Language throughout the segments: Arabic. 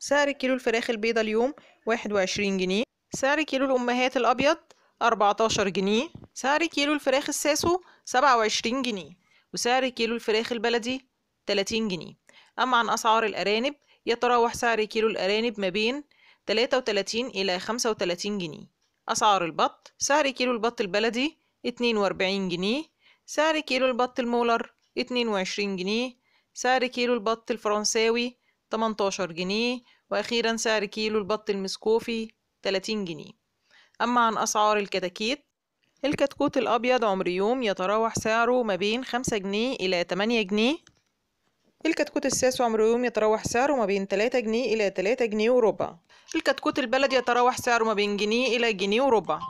سعر كيلو الفراخ البيضة اليوم واحد وعشرين جنيه سعر كيلو الأمهات الأبيض أربعتاشر جنيه سعر كيلو الفراخ الساسو سبعة وعشرين جنيه وسعر كيلو الفراخ البلدي تلاتين جنيه أما عن أسعار الأرانب يتراوح سعر كيلو الأرانب ما بين تلاتة وتلاتين إلى خمسة وتلاتين جنيه أسعار البط سعر كيلو البط البلدي اتنين وأربعين جنيه سعر كيلو البط المولر اتنين وعشرين جنيه سعر كيلو البط الفرنساوي 18 جنيه وأخيرا سعر كيلو البط المسكوفي 30 جنيه أما عن أسعار الكتاكيت الكتكوت الأبيض عمريوم يتراوح سعره ما بين 5 جنيه إلى 8 جنيه الكتكوت الساس عمريوم يتراوح سعره ما بين 3 جنيه إلى 3 جنيه وربع الكتكوت البلد يتراوح سعره ما بين جنيه إلى جنيه وربع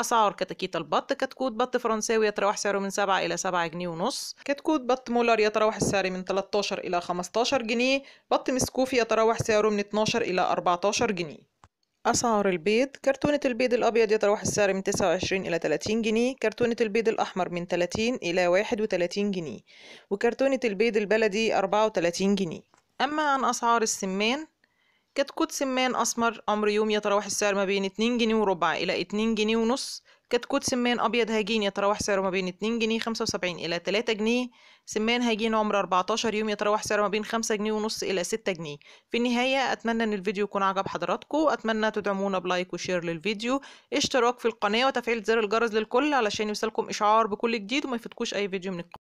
أسعار كتاكيت البط كتكوت بط فرنساوي يتراوح سعره من 7 إلى 7 جنيه ونص كتكوت بط مولر يتراوح السعر من 13 إلى 15 جنيه بط مسكوفي يتراوح سعره من 12 إلى 14 جنيه أسعار البيض كرتونة البيض الأبيض يتراوح السعر من 29 إلى 30 جنيه كرتونة البيض الأحمر من 30 إلى 31 جنيه وكرتونة البيض البلدي 34 جنيه أما عن أسعار السمان كتكوت سمان أسمر أمر يوم يتراوح السعر ما بين 2 جنيه وربع إلى 2 جنيه ونص كتكوت سمان أبيض هجين يتراوح سعره ما بين 2 جنيه 75 إلى 3 جنيه سمان هجين عمر 14 يوم يتراوح سعره ما بين 5 جنيه ونص إلى 6 جنيه في النهاية أتمنى أن الفيديو يكون عجب حضراتكم أتمنى تدعمونا بلايك وشير للفيديو اشتراك في القناة وتفعيل زر الجرس للكل علشان يوصلكم إشعار بكل جديد وما يفوتكوش أي فيديو من القناة